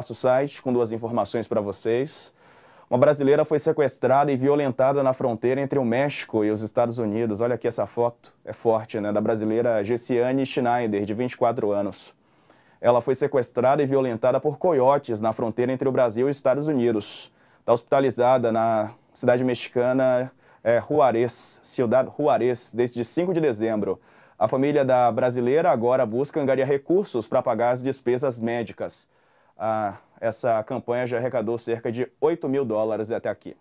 nosso site com duas informações para vocês. Uma brasileira foi sequestrada e violentada na fronteira entre o México e os Estados Unidos. Olha aqui essa foto, é forte, né? Da brasileira Gessiane Schneider, de 24 anos. Ela foi sequestrada e violentada por coiotes na fronteira entre o Brasil e os Estados Unidos. Está hospitalizada na cidade mexicana é, Juarez, cidade Juarez, desde 5 de dezembro. A família da brasileira agora busca angariar recursos para pagar as despesas médicas ah, essa campanha já arrecadou cerca de 8 mil dólares até aqui.